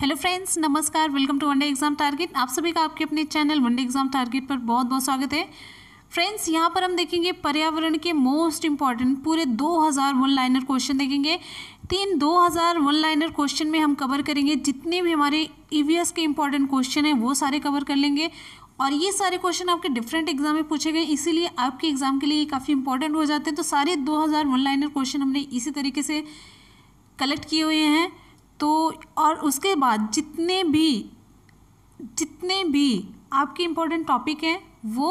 hello friends नमस्कार welcome to one day exam target आप सभी का आपके अपने चैनल वनडे एग्जाम टारगेट पर बहुत बहुत स्वागत है फ्रेंड्स यहाँ पर हम देखेंगे पर्यावरण के मोस्ट इंपॉर्टेंट पूरे 2000 वन लाइनर क्वेश्चन देखेंगे तीन 2000 वन लाइनर क्वेश्चन में हम कवर करेंगे जितने भी हमारे ईवीएस e के इंपॉर्टेंट क्वेश्चन हैं वो सारे कवर कर लेंगे और ये सारे क्वेश्चन आपके डिफरेंट एग्जाम में पूछे गए इसीलिए आपके एग्जाम के लिए ये काफ़ी इंपॉर्टेंट हो जाते हैं तो सारे हज़ार वन लाइनर क्वेश्चन हमने इसी तरीके से कलेक्ट किए हुए हैं तो और उसके बाद जितने भी जितने भी आपके इम्पोर्टेंट टॉपिक हैं वो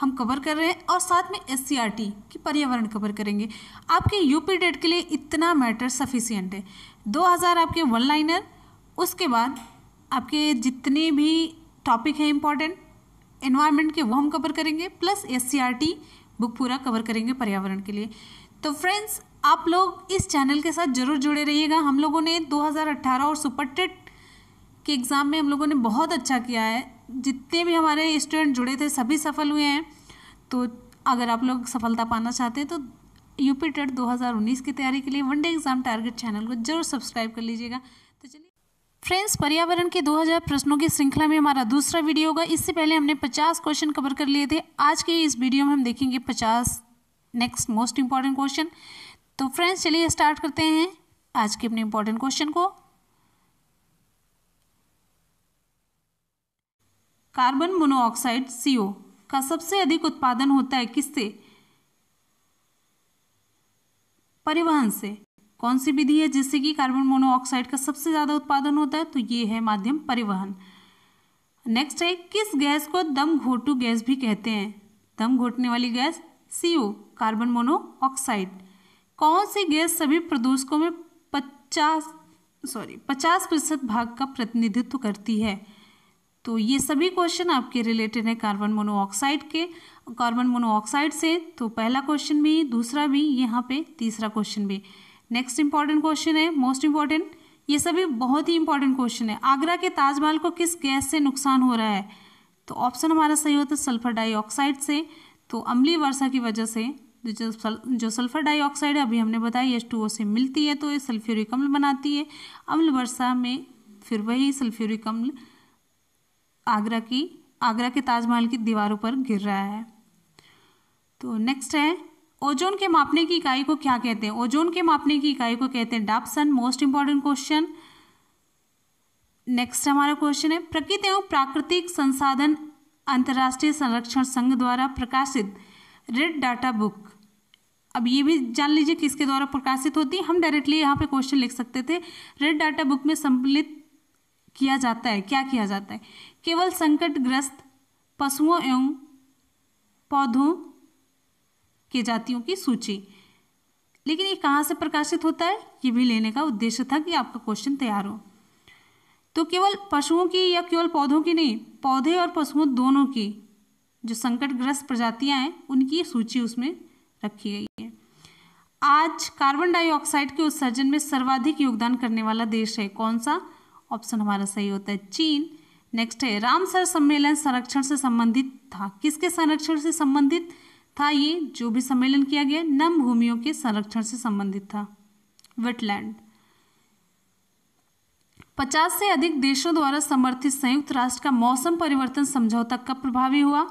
हम कवर कर रहे हैं और साथ में एस की पर्यावरण कवर करेंगे आपके यूपी डेट के लिए इतना मैटर सफिशियंट है 2000 आपके वन लाइनर उसके बाद आपके जितने भी टॉपिक हैं इम्पॉर्टेंट एनवायरमेंट के वो हम कवर करेंगे प्लस एस बुक पूरा कवर करेंगे पर्यावरण के लिए तो फ्रेंड्स आप लोग इस चैनल के साथ जरूर जुड़े रहिएगा हम लोगों ने 2018 और सुपर टेट के एग्ज़ाम में हम लोगों ने बहुत अच्छा किया है जितने भी हमारे स्टूडेंट जुड़े थे सभी सफल हुए हैं तो अगर आप लोग सफलता पाना चाहते हैं तो यूपी टेट 2019 की तैयारी के लिए वनडे एग्ज़ाम टारगेट चैनल को जरूर सब्सक्राइब कर लीजिएगा तो चलिए फ्रेंड्स पर्यावरण के 2000 प्रश्नों की श्रृंखला में हमारा दूसरा वीडियो होगा इससे पहले हमने 50 क्वेश्चन कवर कर लिए थे आज के इस वीडियो में हम देखेंगे 50 नेक्स्ट मोस्ट इंपॉर्टेंट क्वेश्चन तो फ्रेंड्स चलिए स्टार्ट करते हैं आज के अपने इंपॉर्टेंट क्वेश्चन को कार्बन मोनोऑक्साइड सीओ का सबसे अधिक उत्पादन होता है किससे परिवहन से कौन सी विधि है जिससे कि कार्बन मोनोऑक्साइड का सबसे ज़्यादा उत्पादन होता है तो ये है माध्यम परिवहन नेक्स्ट है किस गैस को दम घोटू गैस भी कहते हैं दम घोटने वाली गैस सीओ कार्बन मोनोऑक्साइड कौन सी गैस सभी प्रदूषकों में पचास सॉरी पचास प्रतिशत भाग का प्रतिनिधित्व करती है तो ये सभी क्वेश्चन आपके रिलेटेड हैं कार्बन मोनोऑक्साइड के कार्बन मोनोऑक्साइड से तो पहला क्वेश्चन भी दूसरा भी यहाँ पे तीसरा क्वेश्चन भी नेक्स्ट इंपॉर्टेंट क्वेश्चन है मोस्ट इंपॉर्टेंट ये सभी बहुत ही इंपॉर्टेंट क्वेश्चन है आगरा के ताजमहल को किस गैस से नुकसान हो रहा है तो ऑप्शन हमारा सही होता है सल्फर डाइऑक्साइड से तो अमली वर्षा की वजह से जो जो सल्फर डाइऑक्साइड अभी हमने बताया एच टू ओ से मिलती है तो ये सल्फ्यूरिक अम्ल बनाती है अम्ल वर्षा में फिर वही सल्फ्यूरिक अम्ल आगरा की आगरा के ताजमहल की दीवारों पर गिर रहा है तो नेक्स्ट है ओजोन के मापने की इकाई को क्या कहते हैं ओजोन के मापने की इकाई को कहते हैं Dobson most important question next हमारा क्वेश्चन है प्रकृति एवं प्राकृतिक संसाधन अंतर्राष्ट्रीय संरक्षण संघ द्वारा प्रकाशित रेड डाटा बुक अब ये भी जान लीजिए किसके द्वारा प्रकाशित होती है हम डायरेक्टली यहाँ पे क्वेश्चन लिख सकते थे रेड डाटा बुक में सम्मिलित किया जाता है क्या किया जाता है केवल संकटग्रस्त पशुओं एवं पौधों के जातियों की सूची लेकिन ये कहाँ से प्रकाशित होता है ये भी लेने का उद्देश्य था कि आपका क्वेश्चन तैयार हो तो केवल पशुओं की या केवल पौधों की नहीं पौधे और पशुओं दोनों की जो संकटग्रस्त प्रजातियां हैं उनकी सूची उसमें रखी गई है आज कार्बन डाइऑक्साइड के उत्सर्जन में सर्वाधिक योगदान करने वाला देश है कौन सा ऑप्शन हमारा सही होता है चीन नेक्स्ट है रामसर सम्मेलन संरक्षण से संबंधित था किसके संरक्षण से संबंधित था ये जो भी सम्मेलन किया गया नम भूमियों के संरक्षण से संबंधित था वेटलैंड पचास से अधिक देशों द्वारा समर्थित संयुक्त राष्ट्र का मौसम परिवर्तन समझौता कब प्रभावी हुआ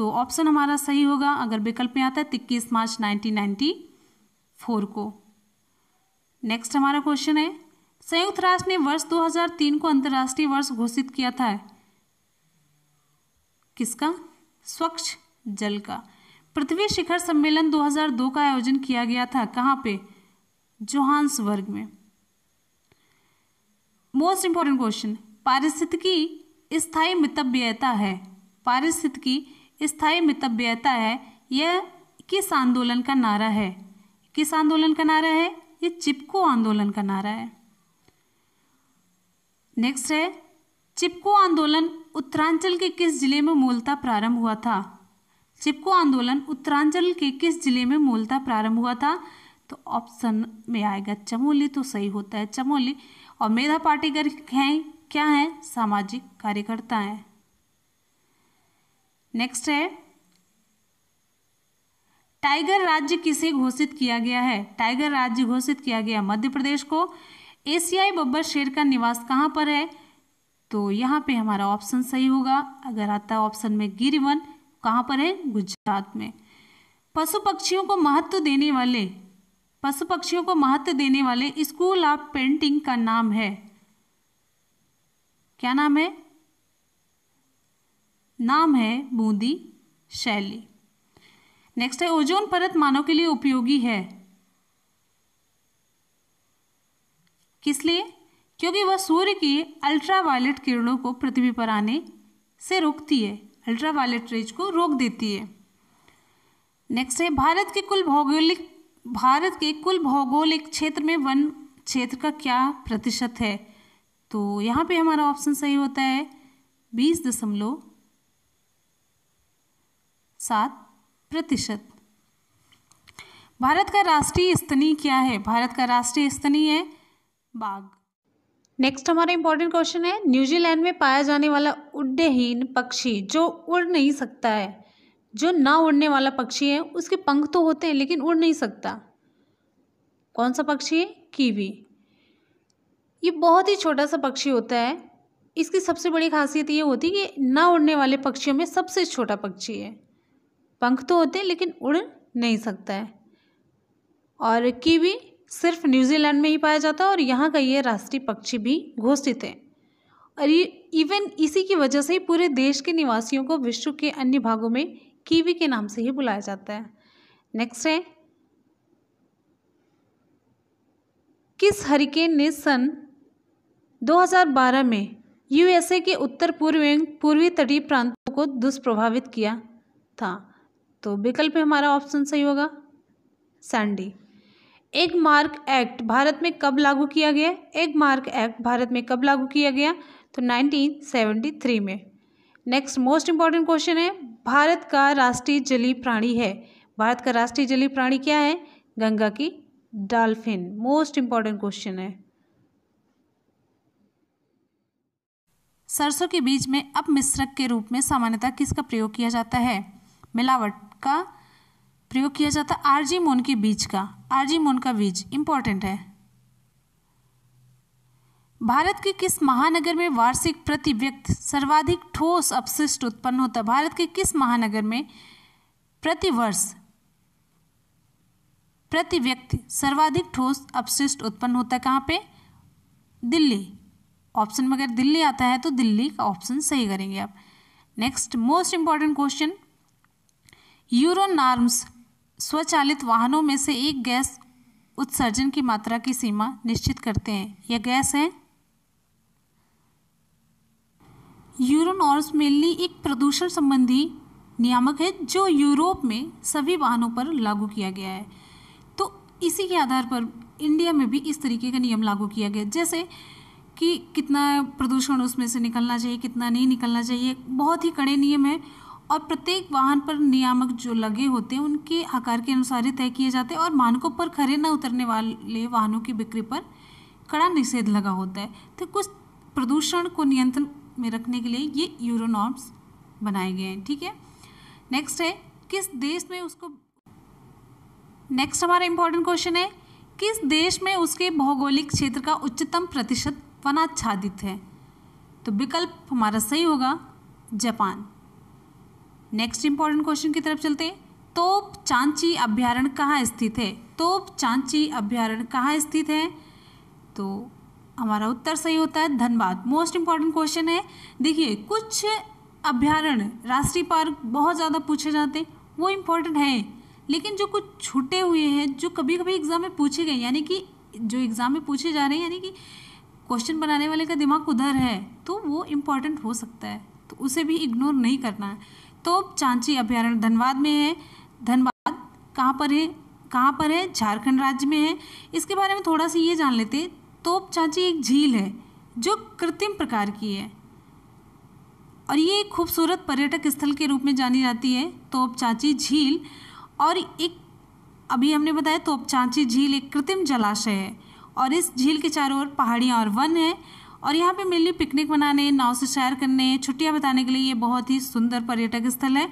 तो ऑप्शन हमारा सही होगा अगर विकल्प में आता है इक्कीस मार्च 1994 को नेक्स्ट हमारा क्वेश्चन है संयुक्त राष्ट्र ने वर्ष 2003 को अंतर्राष्ट्रीय वर्ष घोषित किया था किसका स्वच्छ जल का पृथ्वी शिखर सम्मेलन 2002 का आयोजन किया गया था कहाँ पे जोहान्सबर्ग में मोस्ट इंपॉर्टेंट क्वेश्चन पारिस्थितिकी स्थायी मितव्ययता है पारिस्थितिकी स्थायी मितव्ययता है यह किस आंदोलन का नारा है किस आंदोलन का नारा है ये चिपको आंदोलन का नारा है नेक्स्ट है चिपको आंदोलन उत्तरांचल के किस जिले में मूलतः प्रारंभ हुआ था चिपको आंदोलन उत्तरांचल के किस जिले में मूलतः प्रारंभ हुआ था तो ऑप्शन में आएगा चमोली तो सही होता है चमोली और मेधा पाटीगर हैं क्या हैं सामाजिक कार्यकर्ता हैं नेक्स्ट है टाइगर राज्य किसे घोषित किया गया है टाइगर राज्य घोषित किया गया मध्य प्रदेश को एशियाई बब्बर शेर का निवास कहां पर है तो यहां पे हमारा ऑप्शन सही होगा अगर आता है ऑप्शन में गिरिवन कहां पर है गुजरात में पशु पक्षियों को महत्व देने वाले पशु पक्षियों को महत्व देने वाले स्कूल ऑफ पेंटिंग का नाम है क्या नाम है नाम है बूंदी शैली नेक्स्ट है ओजोन परत मानव के लिए उपयोगी है किस लिए क्योंकि वह सूर्य की अल्ट्रावायलेट किरणों को पृथ्वी पर आने से रोकती है अल्ट्रावायलेट रेज को रोक देती है नेक्स्ट है भारत के कुल भौगोलिक भारत के कुल भौगोलिक क्षेत्र में वन क्षेत्र का क्या प्रतिशत है तो यहाँ पे हमारा ऑप्शन सही होता है बीस दशमलव सात प्रतिशत भारत का राष्ट्रीय स्तनी क्या है भारत का राष्ट्रीय स्तनी है बाघ नेक्स्ट हमारा इंपॉर्टेंट क्वेश्चन है न्यूजीलैंड में पाया जाने वाला उड्डहीन पक्षी जो उड़ नहीं सकता है जो ना उड़ने वाला पक्षी है उसके पंख तो होते हैं लेकिन उड़ नहीं सकता कौन सा पक्षी है कीवी ये बहुत ही छोटा सा पक्षी होता है इसकी सबसे बड़ी खासियत ये होती है कि ना उड़ने वाले पक्षियों में सबसे छोटा पक्षी है पंख तो होते हैं लेकिन उड़ नहीं सकता है और कीवी सिर्फ न्यूजीलैंड में ही पाया जाता है और यहाँ का ये राष्ट्रीय पक्षी भी घोषित है और ये इवन इसी की वजह से ही पूरे देश के निवासियों को विश्व के अन्य भागों में कीवी के नाम से ही बुलाया जाता है नेक्स्ट है किस हरिकेन ने सन 2012 में यूएसए के उत्तर पूर्वी पूर्वी तटीय प्रांतों को दुष्प्रभावित किया था तो विकल्प हमारा ऑप्शन सही होगा सैंडी एक मार्क एक्ट भारत में कब लागू किया गया एक मार्क एक्ट भारत में कब लागू किया गया तो 1973 में नेक्स्ट मोस्ट इंपॉर्टेंट क्वेश्चन है भारत का राष्ट्रीय जली प्राणी है भारत का राष्ट्रीय जली प्राणी क्या है गंगा की डॉल्फिन मोस्ट इंपॉर्टेंट क्वेश्चन है सरसों के बीज में अपमिश्रक के रूप में सामान्यतः किसका प्रयोग किया जाता है मिलावट का प्रयोग किया जाता है आरजी मोन के बीज का आरजी मोन का बीज इंपॉर्टेंट है भारत के किस महानगर में वार्षिक प्रति व्यक्ति सर्वाधिक ठोस अपशिष्ट उत्पन्न होता भारत के किस महानगर में प्रतिवर्ष प्रति व्यक्ति सर्वाधिक ठोस अपशिष्ट उत्पन्न होता है कहाँ पे दिल्ली ऑप्शन में अगर दिल्ली आता है तो दिल्ली का ऑप्शन सही करेंगे आप next most important question euro norms स्वचालित वाहनों में से एक गैस उत्सर्जन की मात्रा की सीमा निश्चित करते हैं यह गैस है यूरोनॉर्म्स मेनली एक प्रदूषण संबंधी नियामक है जो यूरोप में सभी वाहनों पर लागू किया गया है तो इसी के आधार पर इंडिया में भी इस तरीके का नियम लागू किया गया जैसे कि कितना प्रदूषण उसमें से निकलना चाहिए कितना नहीं निकलना चाहिए बहुत ही कड़े नियम है और प्रत्येक वाहन पर नियामक जो लगे होते हैं उनके आकार के अनुसार ही तय किए जाते हैं और मानकों पर खरे न उतरने वाले वाहनों की बिक्री पर कड़ा निषेध लगा होता है तो कुछ प्रदूषण को नियंत्रण में रखने के लिए ये यूरो नॉर्म्स बनाए गए हैं ठीक है नेक्स्ट है किस देश में उसको नेक्स्ट हमारा इम्पोर्टेंट क्वेश्चन है किस देश में उसके भौगोलिक क्षेत्र का उच्चतम प्रतिशत वनाच्छादित है तो विकल्प हमारा सही होगा जापान नेक्स्ट इंपॉर्टेंट क्वेश्चन की तरफ चलते हैं तोप चांची अभ्यारण कहाँ स्थित है तोप चांची अभ्यारण कहाँ स्थित है तो हमारा उत्तर सही होता है धनबाद मोस्ट इंपॉर्टेंट क्वेश्चन है देखिए कुछ अभ्यारण राष्ट्रीय पार्क बहुत ज़्यादा पूछे जाते हैं वो इम्पोर्टेंट है लेकिन जो कुछ छूटे हुए हैं जो कभी कभी एग्ज़ाम में पूछे गए यानी कि जो एग्ज़ाम में पूछे जा रहे हैं यानी कि क्वेश्चन बनाने वाले का दिमाग उधर है तो वो इम्पोर्टेंट हो सकता है तो उसे भी इग्नोर नहीं करना है तो चांची अभ्यारण्य धनबाद में है धनबाद कहाँ पर है कहाँ पर है झारखंड राज्य में है इसके बारे में थोड़ा सा ये जान लेते तोप चांची एक झील है जो कृत्रिम प्रकार की है और ये एक खूबसूरत पर्यटक स्थल के रूप में जानी जाती है तोप चांची झील और एक अभी हमने बताया तोप चांची झील एक कृत्रिम जलाशय है और इस झील के चारों ओर पहाड़ियाँ और वन है और यहाँ पे मेनली पिकनिक मनाने नाव से सैर करने छुट्टियाँ बताने के लिए ये बहुत ही सुंदर पर्यटक स्थल है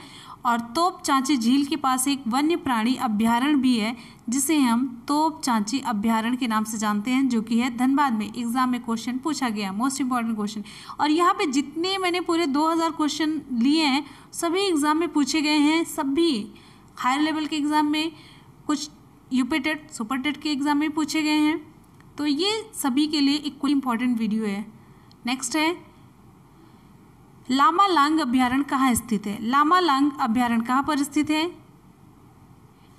और तोप चाँची झील के पास एक वन्य प्राणी अभ्यारण भी है जिसे हम तोप चाँची अभ्यारण के नाम से जानते हैं जो कि है धनबाद में एग्जाम में क्वेश्चन पूछा गया मोस्ट इंपॉर्टेंट क्वेश्चन और यहाँ पे जितने मैंने पूरे 2000 क्वेश्चन लिए हैं सभी एग्ज़ाम में पूछे गए हैं सभी हायर लेवल के एग्ज़ाम में कुछ यूपी टेट सुपर टेट के एग्ज़ाम में पूछे गए हैं तो ये सभी के लिए इक्वली इम्पॉर्टेंट वीडियो है नेक्स्ट है लामा लांग अभ्यारण कहाँ स्थित है लामा लांग अभ्यारण कहाँ पर स्थित है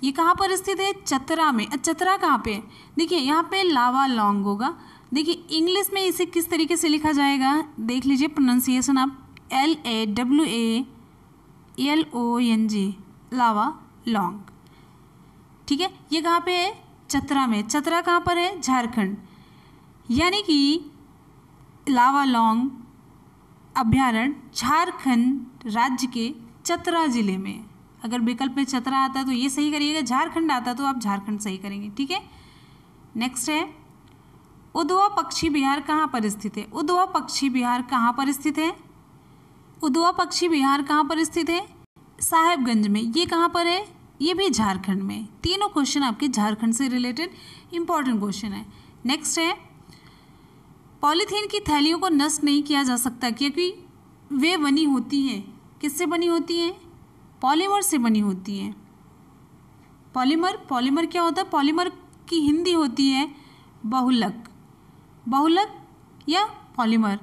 ये कहाँ पर स्थित है चतरा में चतरा कहाँ पे देखिए यहाँ पे लावा लॉन्ग होगा देखिए इंग्लिश में इसे किस तरीके से लिखा जाएगा देख लीजिए प्रोनाउंसिएशन आप L A W A L O N G Lawalong ठीक है ये कहाँ पे है चतरा में चतरा कहाँ पर है झारखंड यानी कि लावालोंग अभ्यारण्य झारखंड राज्य के चतरा ज़िले में अगर विकल्प में चतरा आता है तो ये सही करिएगा झारखंड आता है तो आप झारखंड सही करेंगे ठीक है नेक्स्ट है उदवा पक्षी बिहार कहाँ पर स्थित है उदवा पक्षी बिहार कहाँ पर स्थित है उदवा पक्षी बिहार कहाँ पर स्थित है साहेबगंज में ये कहाँ पर है ये भी झारखंड में तीनों क्वेश्चन आपके झारखंड से रिलेटेड इंपॉर्टेंट क्वेश्चन है नेक्स्ट है पॉलीथीन की थैलियों को नष्ट नहीं किया जा सकता क्योंकि वे बनी होती हैं किससे बनी होती हैं पॉलीमर से बनी होती हैं पॉलीमर पॉलीमर क्या होता है पॉलीमर की हिंदी होती है बहुलक बहुलक या पॉलीमर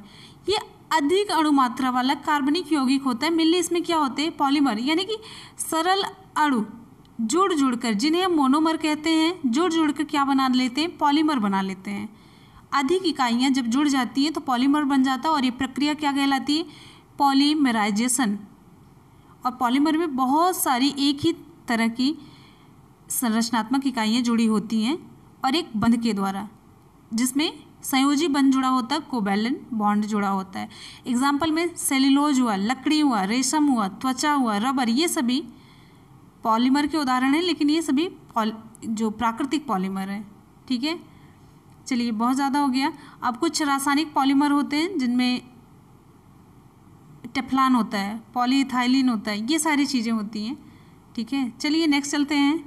ये अधिक मात्रा वाला कार्बनिक यौगिक होता है मिलने इसमें क्या होते हैं पॉलीमर यानी कि सरल अणु जुड़ जुड़ कर जिन्हें हम मोनोमर कहते हैं जुड़ जुड़ कर क्या बना लेते हैं पॉलीमर बना लेते हैं अधिक इकाइयाँ जब जुड़ जाती हैं तो पॉलीमर बन जाता है और ये प्रक्रिया क्या कहलाती है पॉलीमराइजेशन और पॉलीमर में बहुत सारी एक ही तरह की संरचनात्मक इकाइयाँ जुड़ी होती हैं और एक बंध के द्वारा जिसमें संयोजी बंध जुड़ा होता है कोबेलन बॉन्ड जुड़ा होता है एग्जाम्पल में सेलिलोज हुआ लकड़ी हुआ रेशम हुआ त्वचा हुआ रबर ये सभी पॉलीमर के उदाहरण हैं लेकिन ये सभी जो प्राकृतिक पॉलीमर हैं ठीक है चलिए बहुत ज़्यादा हो गया अब कुछ रासायनिक पॉलीमर होते हैं जिनमें टेफ्लान होता है पॉलीथाइलिन होता है ये सारी चीज़ें होती हैं ठीक है चलिए नेक्स्ट चलते हैं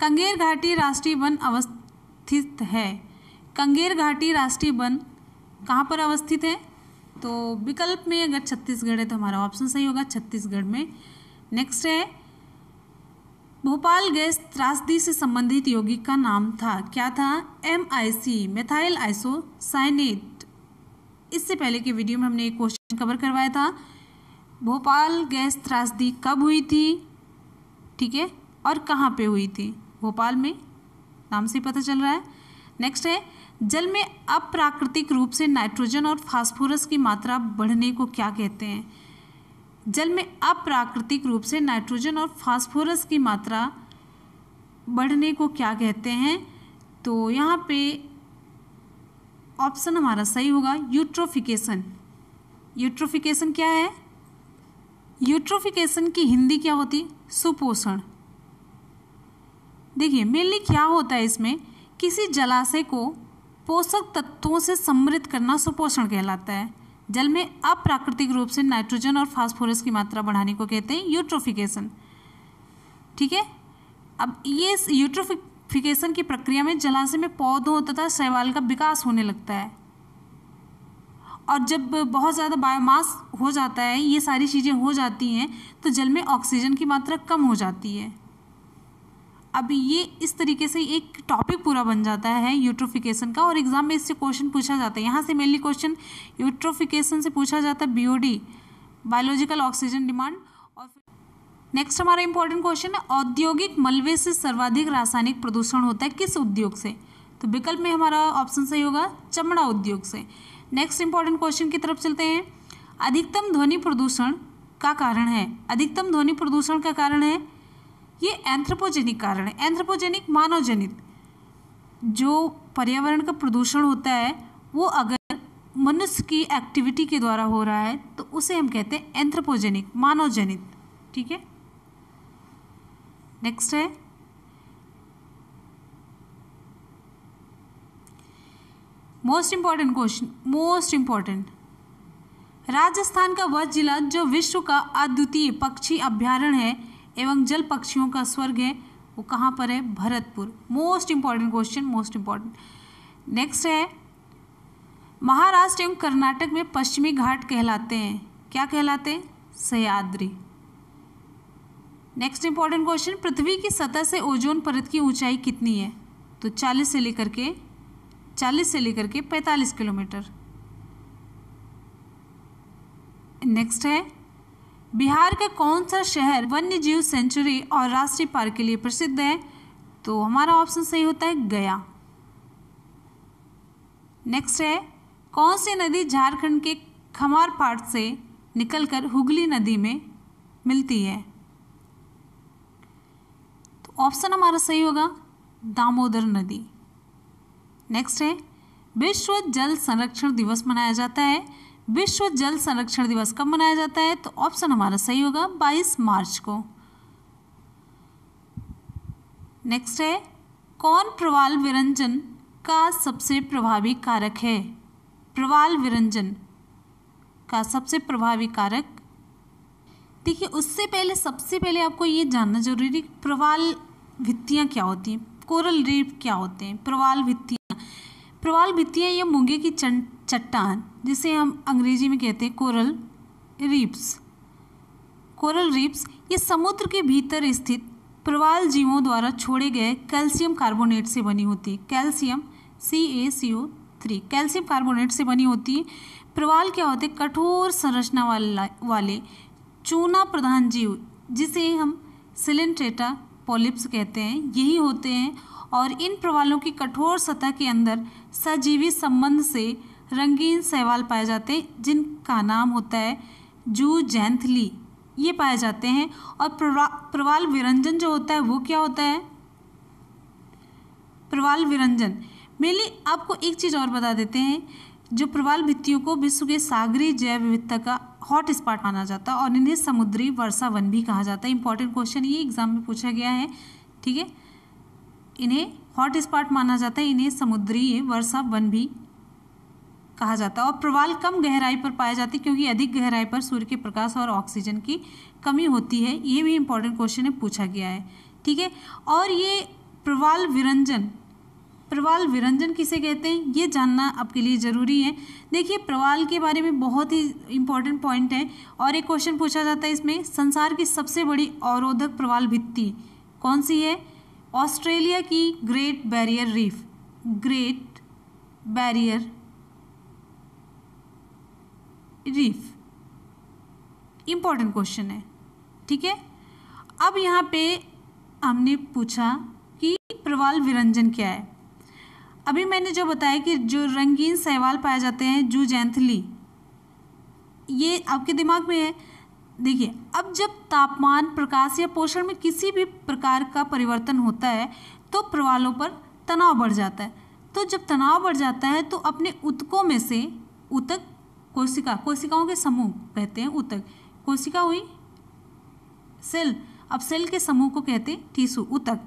कंगेर घाटी राष्ट्रीय वन अवस्थित है कंगेर घाटी राष्ट्रीय वन कहाँ पर अवस्थित है तो विकल्प में अगर छत्तीसगढ़ है तो हमारा ऑप्शन सही होगा छत्तीसगढ़ में नेक्स्ट है भोपाल गैस त्रासदी से संबंधित यौगिक का नाम था क्या था M I C methyl isocyanate इससे पहले के वीडियो में हमने एक क्वेश्चन कवर करवाया था भोपाल गैस त्रासदी कब हुई थी ठीक है और कहाँ पे हुई थी भोपाल में नाम से पता चल रहा है नेक्स्ट है जल में अप्राकृतिक रूप से नाइट्रोजन और फास्फोरस की मात्रा बढ़ने को क्या कहते हैं जल में अप्राकृतिक रूप से नाइट्रोजन और फास्फोरस की मात्रा बढ़ने को क्या कहते हैं तो यहाँ पे ऑप्शन हमारा सही होगा यूट्रोफिकेशन यूट्रोफिकेशन क्या है यूट्रोफिकेशन की हिंदी क्या होती सुपोषण देखिए मेनली क्या होता है इसमें किसी जलाशय को पोषक तत्वों से समृद्ध करना सुपोषण कहलाता है जल में अप्राकृतिक रूप से नाइट्रोजन और फास्फोरस की मात्रा बढ़ाने को कहते हैं यूट्रोफिकेशन ठीक है अब ये यूट्रोफिकेशन की प्रक्रिया में जलाशय में पौधों तथा शैवाल का विकास होने लगता है और जब बहुत ज़्यादा बायोमास हो जाता है ये सारी चीज़ें हो जाती हैं तो जल में ऑक्सीजन की मात्रा कम हो जाती है अब ये इस तरीके से एक टॉपिक पूरा बन जाता है यूट्रोफिकेशन का और एग्जाम में इससे क्वेश्चन पूछा जाता है यहाँ से मेनली क्वेश्चन यूट्रोफिकेशन से पूछा जाता है बीओडी बायोलॉजिकल ऑक्सीजन डिमांड और नेक्स्ट हमारा इंपॉर्टेंट क्वेश्चन है औद्योगिक मलबे से सर्वाधिक रासायनिक प्रदूषण होता है किस उद्योग से तो विकल्प में हमारा ऑप्शन सही होगा चमड़ा उद्योग से नेक्स्ट इंपॉर्टेंट क्वेश्चन की तरफ चलते हैं अधिकतम ध्वनि प्रदूषण का कारण है अधिकतम ध्वनि प्रदूषण का कारण है ये एंथ्रोपोजेनिक कारण है एंथ्रोपोजेनिक मानवजनित जो पर्यावरण का प्रदूषण होता है वो अगर मनुष्य की एक्टिविटी के द्वारा हो रहा है तो उसे हम कहते हैं एंथ्रोपोजेनिक मानवजनित ठीक है नेक्स्ट है most important question most important Rajasthan का वह जिला जो विश्व का अद्वितीय पक्षी अभ्यारण्य है एवं जल पक्षियों का स्वर्ग है वो कहाँ पर है Bharatpur most important question most important next है महाराष्ट्र एवं कर्नाटक में पश्चिमी घाट कहलाते हैं क्या कहलाते हैं सह्याद्री नेक्स्ट इंपॉर्टेंट क्वेश्चन पृथ्वी की सतह से ओजोन परत की ऊंचाई कितनी है तो 40 से लेकर के 40 से लेकर के 45 किलोमीटर नेक्स्ट है बिहार का कौन सा शहर वन्य जीव सेंचुरी और राष्ट्रीय पार्क के लिए प्रसिद्ध है तो हमारा ऑप्शन सही होता है गया नेक्स्ट है कौन सी नदी झारखंड के खमार पार्ट से निकलकर हुगली नदी में मिलती है तो ऑप्शन हमारा सही होगा दामोदर नदी नेक्स्ट है विश्व जल संरक्षण दिवस मनाया जाता है विश्व जल संरक्षण दिवस कब मनाया जाता है तो ऑप्शन हमारा सही होगा 22 मार्च को नेक्स्ट है कौन प्रवाल विरंजन का सबसे प्रभावी कारक है प्रवाल विरंजन का सबसे प्रभावी कारक देखिए उससे पहले सबसे पहले आपको ये जानना जरूरी है प्रवाल भित्तियाँ क्या होती हैं कोरल रीफ क्या होते हैं प्रवाल भित्तियाँ प्रवाल भित्तियाँ ये मूँगे की चंट चट्टान जिसे हम अंग्रेजी में कहते हैं कोरल रीप्स कोरल रीप्स ये समुद्र के भीतर स्थित प्रवाल जीवों द्वारा छोड़े गए कैल्शियम कार्बोनेट से बनी होती है calcium C A C O three calcium carbonate से बनी होती है प्रवाल क्या होते हैं कठोर संरचना वाले वाले चूना प्रधान जीव जिसे हम सिलेंट्रेटा पॉलिप्स कहते हैं यही होते हैं और इन प्रवालों की कठोर सतह के अंदर सजीवी संबंध से रंगीन सहवाल पाए जाते हैं जिनका नाम होता है जू जैंथली ये पाए जाते हैं और प्रवा, प्रवाल विरंजन जो होता है वो क्या होता है प्रवाल विरंजन मेनली आपको एक चीज़ और बता देते हैं जो प्रवाल भित्तियों को विश्व के सागरी जैव विविधता का हॉट स्पॉट माना जाता है और इन्हें समुद्री वर्षा वन भी कहा जाता है इंपॉर्टेंट क्वेश्चन ये एग्जाम में पूछा गया है ठीक है इन्हें हॉट स्पॉट माना जाता है इन्हें समुद्री वर्षा वन भी कहा जाता है और प्रवाल कम गहराई पर पाए जाते हैं क्योंकि अधिक गहराई पर सूर्य के प्रकाश और ऑक्सीजन की कमी होती है ये भी इम्पोर्टेंट क्वेश्चन है पूछा गया है ठीक है और ये प्रवाल विरंजन प्रवाल विरंजन किसे कहते हैं ये जानना आपके लिए ज़रूरी है देखिए प्रवाल के बारे में बहुत ही इंपॉर्टेंट पॉइंट है और एक क्वेश्चन पूछा जाता है इसमें संसार की सबसे बड़ी अवरोधक प्रवाल भित्ति कौन सी है ऑस्ट्रेलिया की great barrier reef great barrier reef important question है ठीक है अब यहाँ पे हमने पूछा कि प्रवाल विरंजन क्या है अभी मैंने जो बताया कि जो रंगीन सहवाल पाए जाते हैं जू जैंथली ये आपके दिमाग में है देखिए अब जब तापमान प्रकाश या पोषण में किसी भी प्रकार का परिवर्तन होता है तो प्रवालों पर तनाव बढ़ जाता है तो जब तनाव बढ़ जाता है तो अपने उतकों में से उतक कोशिका कोशिकाओं के समूह कहते हैं उतक कोशिका हुई सेल अब सेल के समूह को कहते हैं टीसू उतक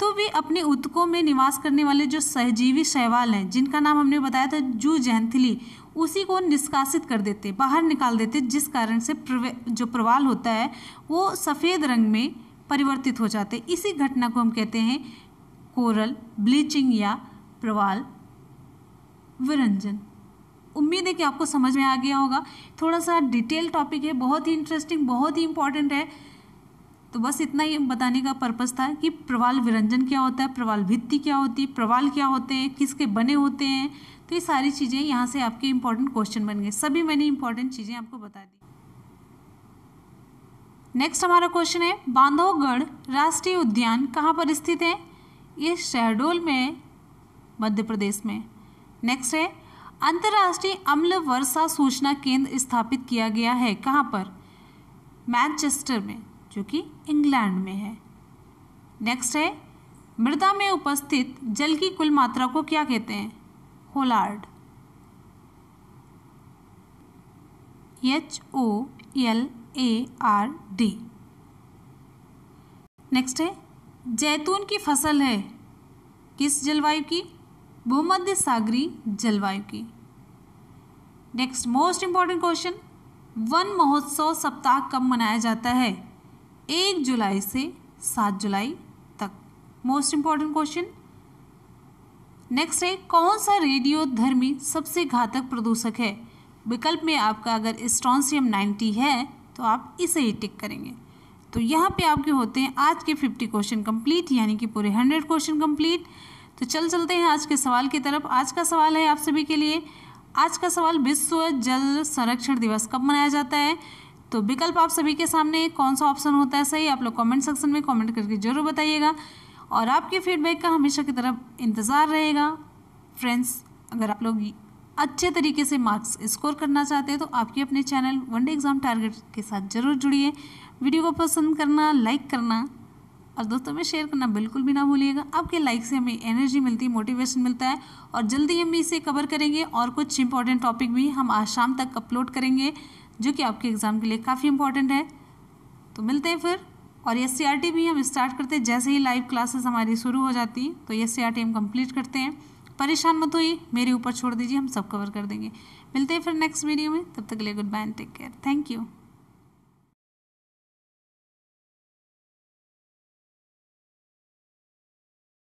तो वे अपने उतकों में निवास करने वाले जो सहजीवी शैवाल हैं जिनका नाम हमने बताया था जू जैंथली उसी को निष्कासित कर देते बाहर निकाल देते जिस कारण से जो प्रवाल होता है वो सफ़ेद रंग में परिवर्तित हो जाते इसी घटना को हम कहते हैं कोरल ब्लीचिंग या प्रवाल विरंजन उम्मीद है कि आपको समझ में आ गया होगा थोड़ा सा डिटेल टॉपिक है बहुत ही इंटरेस्टिंग बहुत ही इंपॉर्टेंट है तो बस इतना ही बताने का पर्पज़ था कि प्रवाल विरंजन क्या होता है प्रवाल भित्ति क्या होती है प्रवाल क्या होते हैं किसके बने होते हैं तो ये सारी चीज़ें यहाँ से आपके इंपॉर्टेंट क्वेश्चन बन गए सभी मैंने इंपॉर्टेंट चीज़ें आपको बता दी नेक्स्ट हमारा क्वेश्चन है बांधवगढ़ राष्ट्रीय उद्यान कहाँ पर स्थित है ये शहडोल में मध्य प्रदेश में नेक्स्ट है अंतर्राष्ट्रीय अम्ल वर्षा सूचना केंद्र स्थापित किया गया है कहाँ पर मैनचेस्टर में जो कि इंग्लैंड में है नेक्स्ट है मृदा में उपस्थित जल की कुल मात्रा को क्या कहते हैं holard H O L A R D next है जैतून की फसल है किस जलवायु की भूमध्य सागरी जलवायु की नेक्स्ट मोस्ट इंपॉर्टेंट क्वेश्चन वन महोत्सव सप्ताह कब मनाया जाता है एक जुलाई से सात जुलाई तक मोस्ट इंपॉर्टेंट क्वेश्चन नेक्स्ट है कौन सा रेडियो धर्मी सबसे घातक प्रदूषक है विकल्प में आपका अगर स्ट्रॉन्सियम 90 है तो आप इसे ही टिक करेंगे तो यहाँ पे आपके होते हैं आज के 50 क्वेश्चन कंप्लीट यानी कि पूरे 100 क्वेश्चन कंप्लीट तो चल चलते हैं आज के सवाल की तरफ आज का सवाल है आप सभी के लिए आज का सवाल विश्व जल संरक्षण दिवस कब मनाया जाता है तो विकल्प आप सभी के सामने कौन सा ऑप्शन होता है सही आप लोग कमेंट सेक्शन में कमेंट करके जरूर बताइएगा और आपके फीडबैक का हमेशा की तरफ इंतज़ार रहेगा फ्रेंड्स अगर आप लोग अच्छे तरीके से मार्क्स स्कोर करना चाहते हैं तो आपके अपने चैनल वनडे एग्ज़ाम टारगेट के साथ जरूर जुड़िए वीडियो को पसंद करना लाइक करना और दोस्तों में शेयर करना बिल्कुल भी ना भूलिएगा आपके लाइक से हमें एनर्जी मिलती है मोटिवेशन मिलता है और जल्दी हम इसे कवर करेंगे और कुछ इंपॉर्टेंट टॉपिक भी हम आज शाम तक अपलोड करेंगे जो कि आपके एग्ज़ाम के लिए काफ़ी इंपॉर्टेंट है तो मिलते हैं फिर और एस भी हम स्टार्ट करते हैं जैसे ही लाइव क्लासेस हमारी शुरू हो जाती तो एस हम कंप्लीट करते हैं परेशान मत होइए मेरे ऊपर छोड़ दीजिए हम सब कवर कर देंगे मिलते हैं फिर नेक्स्ट वीडियो में तब तक के लिए goodbye and take care thank you